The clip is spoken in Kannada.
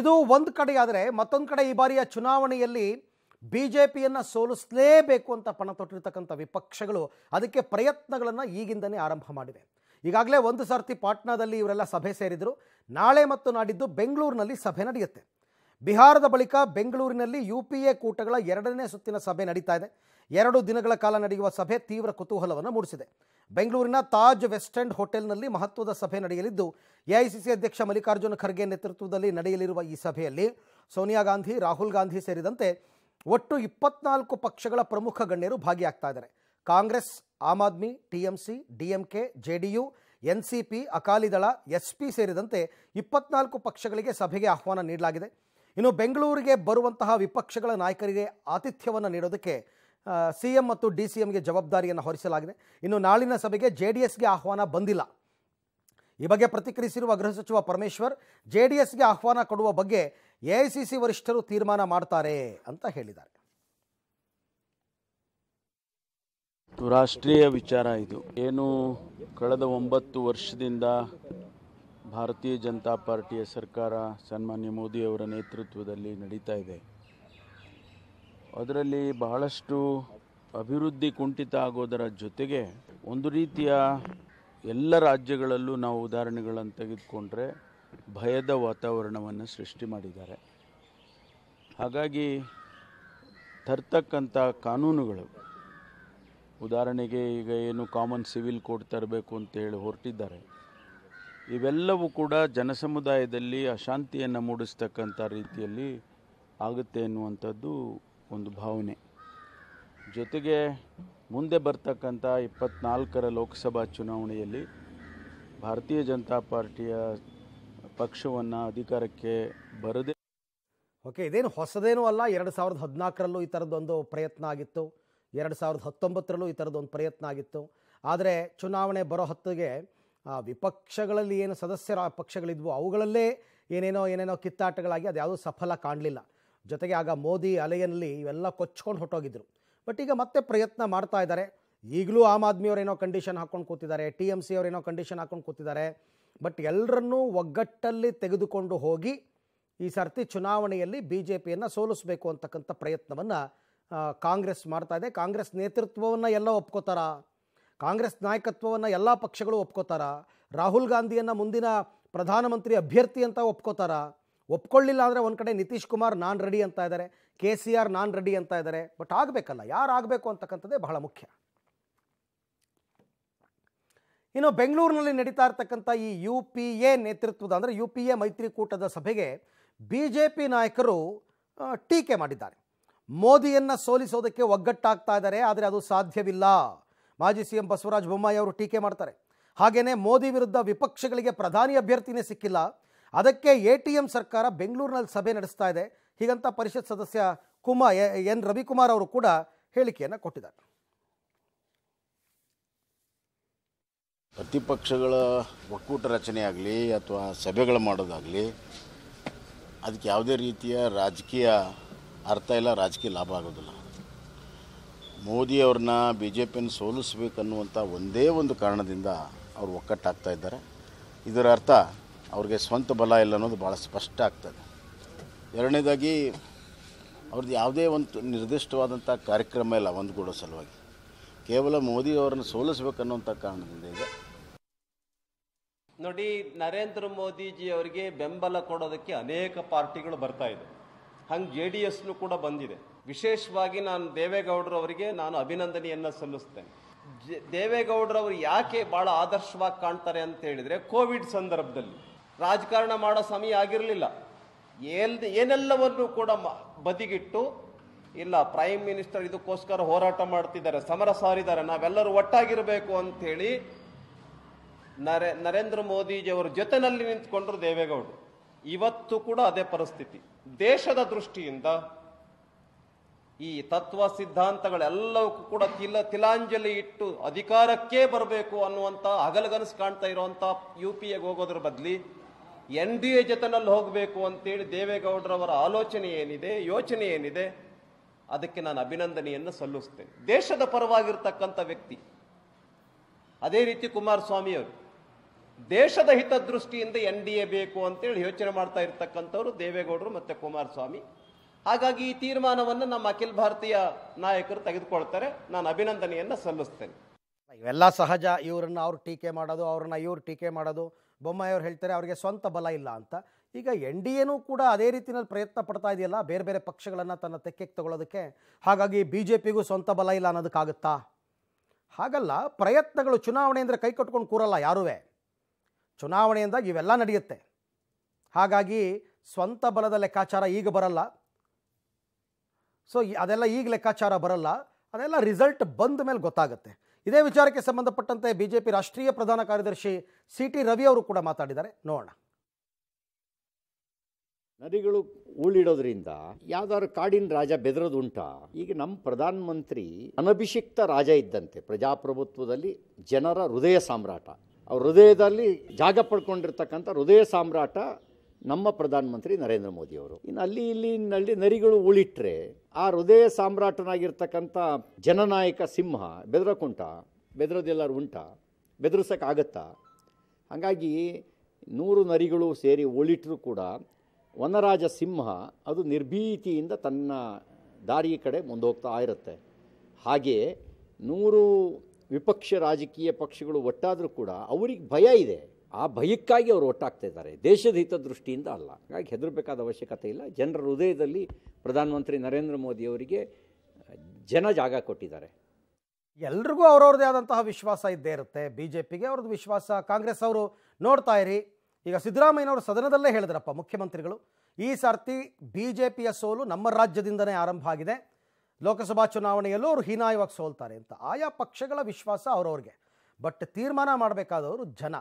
ಇದು ಒಂದು ಕಡೆಯಾದರೆ ಮತ್ತೊಂದು ಕಡೆ ಈ ಬಾರಿಯ ಚುನಾವಣೆಯಲ್ಲಿ ಬಿ ಜೆ ಪಿಯನ್ನು ಸೋಲಿಸಲೇಬೇಕು ಅಂತ ಪಣ ತೊಟ್ಟಿರ್ತಕ್ಕಂಥ ವಿಪಕ್ಷಗಳು ಅದಕ್ಕೆ ಪ್ರಯತ್ನಗಳನ್ನು ಈಗಿಂದನೇ ಆರಂಭ ಮಾಡಿವೆ ಈಗಾಗಲೇ ಒಂದು ಸರ್ತಿ ಪಾಟ್ನಾದಲ್ಲಿ ಇವರೆಲ್ಲ ಸಭೆ ಸೇರಿದರು ನಾಳೆ ಮತ್ತು ನಾಡಿದ್ದು ಬೆಂಗಳೂರಿನಲ್ಲಿ ಸಭೆ ನಡೆಯುತ್ತೆ ಬಿಹಾರದ ಬಳಿಕ ಬೆಂಗಳೂರಿನಲ್ಲಿ ಯು ಪಿ ಎ ಕೂಟಗಳ ಎರಡನೇ ಸುತ್ತಿನ ಸಭೆ ನಡೀತಾ ಇದೆ ಎರಡು ದಿನಗಳ ಕಾಲ ನಡೆಯುವ ಸಭೆ ತೀವ್ರ ಕುತೂಹಲವನ್ನು ಮೂಡಿಸಿದೆ ಬೆಂಗಳೂರಿನ ತಾಜ್ ವೆಸ್ಟ್ ಎಂಡ್ ಹೋಟೆಲ್ನಲ್ಲಿ ಮಹತ್ವದ ಸಭೆ ನಡೆಯಲಿದ್ದು ಎಐಸಿಸಿ ಅಧ್ಯಕ್ಷ ಮಲ್ಲಿಕಾರ್ಜುನ ಖರ್ಗೆ ನೇತೃತ್ವದಲ್ಲಿ ನಡೆಯಲಿರುವ ಈ ಸಭೆಯಲ್ಲಿ ಸೋನಿಯಾ ಗಾಂಧಿ ರಾಹುಲ್ ಗಾಂಧಿ ಸೇರಿದಂತೆ ಒಟ್ಟು ಇಪ್ಪತ್ನಾಲ್ಕು ಪಕ್ಷಗಳ ಪ್ರಮುಖ ಗಣ್ಯರು ಭಾಗಿಯಾಗ್ತಾ ಇದ್ದಾರೆ Congress Aam Aadmi TMC DMK JDU NCP C P Akali Dal S ಸೇರಿದಂತೆ ಇಪ್ಪತ್ನಾಲ್ಕು ಪಕ್ಷಗಳಿಗೆ ಸಭೆಗೆ ಆಹ್ವಾನ ನೀಡಲಾಗಿದೆ ಇನ್ನು ಬೆಂಗಳೂರಿಗೆ ಬರುವಂತಹ ವಿಪಕ್ಷಗಳ ನಾಯಕರಿಗೆ ಆತಿಥ್ಯವನ್ನು ನೀಡೋದಕ್ಕೆ ಸಿಎಂ ಮತ್ತು ಡಿ ಸಿ ಎಂಗೆ ಜವಾಬ್ದಾರಿಯನ್ನು ಹೊರಿಸಲಾಗಿದೆ ಇನ್ನು ನಾಳಿನ ಸಭೆಗೆ ಜೆ ಡಿ ಎಸ್ಗೆ ಆಹ್ವಾನ ಬಂದಿಲ್ಲ ಈ ಬಗ್ಗೆ ಪ್ರತಿಕ್ರಿಯಿಸಿರುವ ಗೃಹ ಸಚಿವ ಪರಮೇಶ್ವರ್ ಜೆ ಡಿ ಎಸ್ಗೆ ಆಹ್ವಾನ ಕೊಡುವ ಬಗ್ಗೆ ಎ ಐ ಸಿ ಸಿ ವರಿಷ್ಠರು ತೀರ್ಮಾನ ಮಾಡ್ತಾರೆ ಅಂತ ಹೇಳಿದ್ದಾರೆ ರಾಷ್ಟ್ರೀಯ ವಿಚಾರ ಇದು ಏನು ಕಳೆದ ಒಂಬತ್ತು ವರ್ಷದಿಂದ ಭಾರತೀಯ ಜನತಾ ಪಾರ್ಟಿಯ ಸರ್ಕಾರ ಸನ್ಮಾನ್ಯ ಮೋದಿ ಅವರ ನೇತೃತ್ವದಲ್ಲಿ ನಡೀತಾ ಇದೆ ಅದರಲ್ಲಿ ಬಹಳಷ್ಟು ಅಭಿವೃದ್ಧಿ ಕುಂಠಿತ ಆಗೋದರ ಜೊತೆಗೆ ಒಂದು ರೀತಿಯ ಎಲ್ಲ ರಾಜ್ಯಗಳಲ್ಲೂ ನಾವು ಉದಾಹರಣೆಗಳನ್ನು ತೆಗೆದುಕೊಂಡ್ರೆ ಭಯದ ವಾತಾವರಣವನ್ನು ಸೃಷ್ಟಿ ಮಾಡಿದ್ದಾರೆ ಹಾಗಾಗಿ ತರ್ತಕ್ಕಂಥ ಕಾನೂನುಗಳು ಉದಾಹರಣೆಗೆ ಈಗ ಏನು ಕಾಮನ್ ಸಿವಿಲ್ ಕೋಡ್ ತರಬೇಕು ಅಂತ ಹೇಳಿ ಹೊರಟಿದ್ದಾರೆ ಇವೆಲ್ಲವೂ ಕೂಡ ಜನಸಮುದಾಯದಲ್ಲಿ ಅಶಾಂತಿಯನ್ನು ಮೂಡಿಸ್ತಕ್ಕಂಥ ರೀತಿಯಲ್ಲಿ ಆಗುತ್ತೆ ಎನ್ನುವಂಥದ್ದು ಒಂದು ಭಾವನೆ ಜೊತೆಗೆ ಮುಂದೆ ಬರ್ತಕ್ಕಂಥ ಇಪ್ಪತ್ನಾಲ್ಕರ ಲೋಕಸಭಾ ಚುನಾವಣೆಯಲ್ಲಿ ಭಾರತೀಯ ಜನತಾ ಪಾರ್ಟಿಯ ಪಕ್ಷವನ್ನು ಅಧಿಕಾರಕ್ಕೆ ಬರದೆ ಓಕೆ ಇದೇನು ಹೊಸದೇನೂ ಅಲ್ಲ ಎರಡು ಸಾವಿರದ ಹದಿನಾಲ್ಕರಲ್ಲೂ ಈ ಥರದ್ದೊಂದು ಪ್ರಯತ್ನ ಆಗಿತ್ತು ಎರಡು ಸಾವಿರದ ಹತ್ತೊಂಬತ್ತರಲ್ಲೂ ಈ ಥರದ್ದೊಂದು ಪ್ರಯತ್ನ ಆಗಿತ್ತು ಆದರೆ ಚುನಾವಣೆ ಬರೋ ಹೊತ್ತಿಗೆ ವಿಪಕ್ಷಗಳಲ್ಲಿ ಏನು ಸದಸ್ಯರ ಪಕ್ಷಗಳಿದ್ವು ಅವುಗಳಲ್ಲೇ ಏನೇನೋ ಏನೇನೋ ಕಿತ್ತಾಟಗಳಾಗಿ ಅದು ಯಾವುದೂ ಸಫಲ ಕಾಣಲಿಲ್ಲ ಜೊತೆಗೆ ಆಗ ಮೋದಿ ಅಲೆಯಲ್ಲಿ ಇವೆಲ್ಲ ಕೊಚ್ಕೊಂಡು ಹೊಟ್ಟೋಗಿದ್ದರು ಬಟ್ ಈಗ ಮತ್ತೆ ಪ್ರಯತ್ನ ಮಾಡ್ತಾ ಇದ್ದಾರೆ ಈಗಲೂ ಆಮ್ ಆದ್ಮಿಯವರೇನೋ ಕಂಡೀಷನ್ ಹಾಕ್ಕೊಂಡು ಕೂತಿದ್ದಾರೆ ಟಿ ಎಮ್ ಸಿ ಅವರೇನೋ ಕಂಡೀಷನ್ ಹಾಕ್ಕೊಂಡು ಕೂತಿದ್ದಾರೆ ಬಟ್ ಎಲ್ಲರನ್ನೂ ಒಗ್ಗಟ್ಟಲ್ಲಿ ತೆಗೆದುಕೊಂಡು ಹೋಗಿ ಈ ಸರ್ತಿ ಚುನಾವಣೆಯಲ್ಲಿ ಬಿ ಜೆ ಪಿಯನ್ನು ಸೋಲಿಸಬೇಕು ಅಂತಕ್ಕಂಥ ಪ್ರಯತ್ನವನ್ನು ಕಾಂಗ್ರೆಸ್ ಮಾಡ್ತಾ ಇದೆ ಕಾಂಗ್ರೆಸ್ ನೇತೃತ್ವವನ್ನು ಎಲ್ಲ ಒಪ್ಕೋತಾರಾ ಕಾಂಗ್ರೆಸ್ ನಾಯಕತ್ವವನ್ನು ಎಲ್ಲ ಪಕ್ಷಗಳು ಒಪ್ಕೋತಾರ ರಾಹುಲ್ ಗಾಂಧಿಯನ್ನು ಮುಂದಿನ ಪ್ರಧಾನಮಂತ್ರಿ ಅಭ್ಯರ್ಥಿ ಅಂತ ಒಪ್ಕೋತಾರಾ ಒಪ್ಕೊಳ್ಳಿಲ್ಲ ಅಂದರೆ ಒಂದು ಕಡೆ ನಿತೀಶ್ ಕುಮಾರ್ ನಾನ್ ರೆಡಿ ಅಂತ ಇದ್ದಾರೆ ಕೆ ಸಿ ಆರ್ ನಾನ್ ರೆಡಿ ಅಂತ ಇದ್ದಾರೆ ಬಟ್ ಆಗಬೇಕಲ್ಲ ಯಾರು ಆಗಬೇಕು ಅಂತಕ್ಕಂಥದ್ದೇ ಬಹಳ ಮುಖ್ಯ ಇನ್ನು ಬೆಂಗಳೂರಿನಲ್ಲಿ ನಡೀತಾ ಇರ್ತಕ್ಕಂಥ ಈ ಯು ಪಿ ಎ ನೇತೃತ್ವದ ಅಂದರೆ ಯು ಪಿ ಎ ಮೈತ್ರಿಕೂಟದ ಸಭೆಗೆ ಬಿ ಜೆ ಪಿ ನಾಯಕರು ಟೀಕೆ ಮಾಡಿದ್ದಾರೆ ಮೋದಿಯನ್ನು ಸೋಲಿಸೋದಕ್ಕೆ ಒಗ್ಗಟ್ಟಾಗ್ತಾ ಇದ್ದಾರೆ ಆದರೆ ಅದು ಸಾಧ್ಯವಿಲ್ಲ ಮಾಜಿ ಸಿ ಎಂ ಬಸವರಾಜ ಬೊಮ್ಮಾಯಿ ಅವರು ಟೀಕೆ ಮಾಡ್ತಾರೆ ಹಾಗೆಯೇ ಮೋದಿ ವಿರುದ್ಧ ವಿಪಕ್ಷಗಳಿಗೆ ಪ್ರಧಾನಿ ಅಭ್ಯರ್ಥಿನೇ ಸಿಕ್ಕಿಲ್ಲ ಅದಕ್ಕೆ ಎ ಟಿ ಎಂ ಸರ್ಕಾರ ಬೆಂಗಳೂರಿನಲ್ಲಿ ಸಭೆ ನಡೆಸ್ತಾ ಇದೆ ಹೀಗಂತ ಪರಿಷತ್ ಸದಸ್ಯ ಕುಮಾ ಎನ್ ರವಿಕುಮಾರ್ ಅವರು ಕೂಡ ಹೇಳಿಕೆಯನ್ನು ಕೊಟ್ಟಿದ್ದಾರೆ ಪ್ರತಿಪಕ್ಷಗಳ ಒಕ್ಕೂಟ ರಚನೆ ಆಗಲಿ ಅಥವಾ ಸಭೆಗಳು ಮಾಡೋದಾಗಲಿ ಅದಕ್ಕೆ ಯಾವುದೇ ರೀತಿಯ ರಾಜಕೀಯ ಅರ್ಥ ಇಲ್ಲ ರಾಜಕೀಯ ಲಾಭ ಆಗೋದಿಲ್ಲ ಮೋದಿಯವ್ರನ್ನ ಬಿ ಜೆ ಪಿಯನ್ನು ಸೋಲಿಸ್ಬೇಕನ್ನುವಂಥ ಒಂದೇ ಒಂದು ಕಾರಣದಿಂದ ಅವರು ಒಕ್ಕಟ್ಟಾಗ್ತಾ ಇದ್ದಾರೆ ಇದರ ಅರ್ಥ ಅವ್ರಿಗೆ ಸ್ವಂತ ಬಲ ಇಲ್ಲ ಅನ್ನೋದು ಭಾಳ ಸ್ಪಷ್ಟ ಆಗ್ತದೆ ಎರಡನೇದಾಗಿ ಅವ್ರದ್ದು ಯಾವುದೇ ಒಂದು ನಿರ್ದಿಷ್ಟವಾದಂಥ ಕಾರ್ಯಕ್ರಮ ಇಲ್ಲ ಕೂಡ ಸಲುವಾಗಿ ಕೇವಲ ಮೋದಿ ಅವರನ್ನು ಸೋಲಿಸಬೇಕನ್ನುವಂಥ ಕಾರಣದಿಂದ ಇದೆ ನೋಡಿ ನರೇಂದ್ರ ಮೋದಿಜಿ ಅವರಿಗೆ ಬೆಂಬಲ ಕೊಡೋದಕ್ಕೆ ಅನೇಕ ಪಾರ್ಟಿಗಳು ಬರ್ತಾ ಇದೆ ಹಂಗೆ ಜೆ ಡಿ ಎಸ್ನು ಕೂಡ ಬಂದಿದೆ ವಿಶೇಷವಾಗಿ ನಾನು ಅವರಿಗೆ ನಾನು ಅಭಿನಂದನೆಯನ್ನು ಸಲ್ಲಿಸ್ತೇನೆ ದೇವೇಗೌಡರವರು ಯಾಕೆ ಭಾಳ ಆದರ್ಶವಾಗಿ ಕಾಣ್ತಾರೆ ಅಂತ ಹೇಳಿದರೆ ಕೋವಿಡ್ ಸಂದರ್ಭದಲ್ಲಿ ರಾಜಕಾರಣ ಮಾಡೋ ಸಮಯ ಆಗಿರಲಿಲ್ಲ ಏಲ್ ಏನೆಲ್ಲವನ್ನು ಕೂಡ ಬದಿಗಿಟ್ಟು ಇಲ್ಲ ಪ್ರೈಮ್ ಮಿನಿಸ್ಟರ್ ಇದಕ್ಕೋಸ್ಕರ ಹೋರಾಟ ಮಾಡ್ತಿದ್ದಾರೆ ಸಮರ ಸಾರಿದ್ದಾರೆ ನಾವೆಲ್ಲರೂ ಒಟ್ಟಾಗಿರಬೇಕು ಅಂಥೇಳಿ ನರೆ ನರೇಂದ್ರ ಮೋದಿಜಿಯವರ ಜೊತೆನಲ್ಲಿ ನಿಂತ್ಕೊಂಡ್ರು ದೇವೇಗೌಡರು ಇವತ್ತು ಕೂಡ ಅದೇ ಪರಿಸ್ಥಿತಿ ದೇಶದ ದೃಷ್ಟಿಯಿಂದ ಈ ತತ್ವ ಸಿದ್ಧಾಂತಗಳೆಲ್ಲವಕ್ಕೂ ಕೂಡ ತಿಲ ತಿಲಾಂಜಲಿ ಇಟ್ಟು ಅಧಿಕಾರಕ್ಕೆ ಬರಬೇಕು ಅನ್ನುವಂಥ ಹಗಲಗನಸು ಕಾಣ್ತಾ ಇರುವಂಥ ಯು ಪಿ ಎಗೆ ಹೋಗೋದ್ರ ಬದಲಿ ಎನ್ ಡಿ ಎ ಜೊತೆನಲ್ಲಿ ಹೋಗಬೇಕು ಅಂತೇಳಿ ದೇವೇಗೌಡರವರ ಆಲೋಚನೆ ಏನಿದೆ ಯೋಚನೆ ಏನಿದೆ ಅದಕ್ಕೆ ನಾನು ಅಭಿನಂದನೆಯನ್ನು ಸಲ್ಲಿಸ್ತೇನೆ ದೇಶದ ಪರವಾಗಿರ್ತಕ್ಕಂಥ ವ್ಯಕ್ತಿ ಅದೇ ರೀತಿ ಕುಮಾರಸ್ವಾಮಿಯವರು ದೇಶದ ಹಿತದೃಷ್ಟಿಯಿಂದ ಎನ್ ಡಿ ಎ ಬೇಕು ಅಂತೇಳಿ ಯೋಚನೆ ಮಾಡ್ತಾ ಇರ್ತಕ್ಕಂಥವ್ರು ದೇವೇಗೌಡರು ಮತ್ತು ಕುಮಾರಸ್ವಾಮಿ ಹಾಗಾಗಿ ಈ ತೀರ್ಮಾನವನ್ನು ನಮ್ಮ ಅಖಿಲ ಭಾರತೀಯ ನಾಯಕರು ತೆಗೆದುಕೊಳ್ತಾರೆ ನಾನು ಅಭಿನಂದನೆಯನ್ನು ಸಲ್ಲಿಸ್ತೇನೆ ಇವೆಲ್ಲ ಸಹಜ ಇವರನ್ನು ಅವ್ರು ಟೀಕೆ ಮಾಡೋದು ಅವ್ರನ್ನ ಇವ್ರು ಟೀಕೆ ಮಾಡೋದು ಬೊಮ್ಮಾಯವ್ರು ಹೇಳ್ತಾರೆ ಅವರಿಗೆ ಸ್ವಂತ ಬಲ ಇಲ್ಲ ಅಂತ ಈಗ ಎನ್ ಡಿ ಎನೂ ಕೂಡ ಅದೇ ರೀತಿಯಲ್ಲಿ ಪ್ರಯತ್ನ ಪಡ್ತಾ ಇದೆಯಲ್ಲ ಬೇರೆ ಬೇರೆ ಪಕ್ಷಗಳನ್ನು ತನ್ನ ತೆಕ್ಕೆಗೆ ತಗೊಳ್ಳೋದಕ್ಕೆ ಹಾಗಾಗಿ ಬಿ ಜೆ ಪಿಗೂ ಸ್ವಂತ ಬಲ ಇಲ್ಲ ಅನ್ನೋದಕ್ಕಾಗುತ್ತಾ ಹಾಗಲ್ಲ ಪ್ರಯತ್ನಗಳು ಚುನಾವಣೆ ಅಂದರೆ ಕೈ ಕಟ್ಕೊಂಡು ಕೂರಲ್ಲ ಯಾರೂ ಚುನಾವಣೆಯಿಂದ ಇವೆಲ್ಲ ನಡೆಯುತ್ತೆ ಹಾಗಾಗಿ ಸ್ವಂತ ಬಲದ ಲೆಕ್ಕಾಚಾರ ಈಗ ಬರಲ್ಲ ಸೊ ಅದೆಲ್ಲ ಈಗ ಲೆಕ್ಕಾಚಾರ ಬರಲ್ಲ ಅದೆಲ್ಲ ರಿಸಲ್ಟ್ ಬಂದ ಮೇಲೆ ಗೊತ್ತಾಗುತ್ತೆ ಇದೇ ವಿಚಾರಕ್ಕೆ ಸಂಬಂಧಪಟ್ಟಂತೆ ಬಿಜೆಪಿ ರಾಷ್ಟ್ರೀಯ ಪ್ರಧಾನ ಕಾರ್ಯದರ್ಶಿ ಸಿ ಟಿ ರವಿ ಅವರು ಕೂಡ ಮಾತಾಡಿದ್ದಾರೆ ನೋಡೋಣ ನದಿಗಳು ಉಳಿಡೋದ್ರಿಂದ ಯಾವ್ದಾದ್ರು ಕಾಡಿನ ರಾಜ ಬೆದರೋದು ಈಗ ನಮ್ಮ ಪ್ರಧಾನ ಮಂತ್ರಿ ಅನಭಿಷಿಕ್ತ ರಾಜ ಇದ್ದಂತೆ ಪ್ರಜಾಪ್ರಭುತ್ವದಲ್ಲಿ ಜನರ ಹೃದಯ ಸಾಮ್ರಾಟ ಅವ್ರ ಹೃದಯದಲ್ಲಿ ಜಾಗ ಪಡ್ಕೊಂಡಿರ್ತಕ್ಕಂಥ ಹೃದಯ ಸಾಮ್ರಾಟ ನಮ್ಮ ಪ್ರಧಾನಮಂತ್ರಿ ನರೇಂದ್ರ ಮೋದಿಯವರು ಇನ್ನು ಅಲ್ಲಿ ಇಲ್ಲಿ ನರಿಗಳು ಉಳಿಟ್ರೆ ಆ ಹೃದಯ ಸಾಮ್ರಾಟನಾಗಿರ್ತಕ್ಕಂಥ ಜನನಾಯಕ ಸಿಂಹ ಬೆದರಕುಂಟ ಬೆದರೋದೆಲ್ಲರೂ ಉಂಟ ಬೆದರಿಸೋಕ್ಕಾಗತ್ತಾ ಹಾಗಾಗಿ ನೂರು ನರಿಗಳು ಸೇರಿ ಉಳಿಟ್ರೂ ಕೂಡ ವನರಾಜ ಸಿಂಹ ಅದು ನಿರ್ಭೀತಿಯಿಂದ ತನ್ನ ದಾರಿಯ ಕಡೆ ಮುಂದೋಗ್ತಾ ಇರುತ್ತೆ ಹಾಗೆಯೇ ನೂರು ವಿಪಕ್ಷ ರಾಜಕೀಯ ಪಕ್ಷಗಳು ಒಟ್ಟಾದರೂ ಕೂಡ ಅವ್ರಿಗೆ ಭಯ ಇದೆ ಆ ಭಯಕ್ಕಾಗಿ ಅವರು ಒಟ್ಟಾಗ್ತಾ ಇದ್ದಾರೆ ದೇಶದ ಹಿತದೃಷ್ಟಿಯಿಂದ ಅಲ್ಲ ಹಾಗಾಗಿ ಹೆದರಬೇಕಾದ ಅವಶ್ಯಕತೆ ಇಲ್ಲ ಜನರ ಹೃದಯದಲ್ಲಿ ಪ್ರಧಾನಮಂತ್ರಿ ನರೇಂದ್ರ ಮೋದಿ ಅವರಿಗೆ ಜನ ಜಾಗ ಕೊಟ್ಟಿದ್ದಾರೆ ಎಲ್ರಿಗೂ ಅವ್ರವ್ರದ್ದೇ ಆದಂತಹ ವಿಶ್ವಾಸ ಇದ್ದೇ ಇರುತ್ತೆ ಬಿ ಜೆ ಪಿಗೆ ಅವ್ರದ್ದು ವಿಶ್ವಾಸ ಕಾಂಗ್ರೆಸ್ ಅವರು ನೋಡ್ತಾ ಇರಿ ಈಗ ಅವರು ಸದನದಲ್ಲೇ ಹೇಳಿದ್ರಪ್ಪ ಮುಖ್ಯಮಂತ್ರಿಗಳು ಈ ಸರ್ತಿ ಬಿ ಜೆ ಪಿಯ ಸೋಲು ನಮ್ಮ ರಾಜ್ಯದಿಂದನೇ ಆರಂಭ ಆಗಿದೆ ಲೋಕಸಭಾ ಚುನಾವಣೆಯಲ್ಲೂ ಅವರು ಹೀನಾಯವಾಗಿ ಸೋಲ್ತಾರೆ ಅಂತ ಆಯಾ ಪಕ್ಷಗಳ ವಿಶ್ವಾಸ ಅವರವ್ರಿಗೆ ಬಟ್ ತೀರ್ಮಾನ ಮಾಡಬೇಕಾದವರು ಜನ